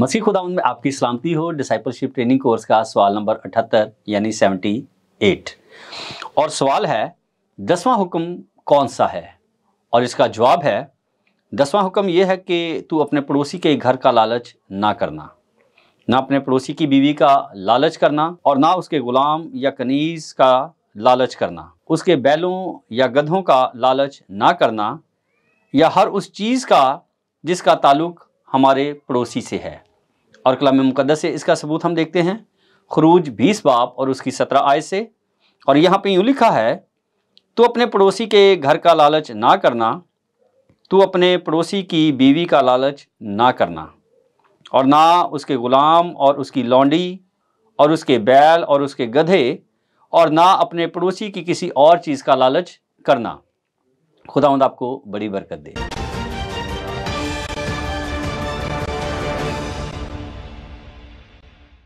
मसीह खुदाउन में आपकी सलामती हो डिसाइपलशिप ट्रेनिंग कोर्स का सवाल नंबर अठहत्तर यानी सेवेंटी एट और सवाल है दसवां हुक्म कौन सा है और इसका जवाब है दसवां हुक्म यह है कि तू अपने पड़ोसी के घर का लालच ना करना ना अपने पड़ोसी की बीवी का लालच करना और ना उसके गुलाम या कनीज़ का लालच करना उसके बैलों या गधों का लालच ना करना या हर उस चीज़ का जिसका ताल्लुक हमारे पड़ोसी से है और कलाम मुकदस से इसका सबूत हम देखते हैं खरूज बीस बाप और उसकी सत्रह आय से और यहाँ पे यूँ लिखा है तो अपने पड़ोसी के घर का लालच ना करना तू अपने पड़ोसी की बीवी का लालच ना करना और ना उसके ग़ुलाम और उसकी लौंडी और उसके बैल और उसके गधे और ना अपने पड़ोसी की किसी और चीज़ का लालच करना खुदा आपको बड़ी बरकत दे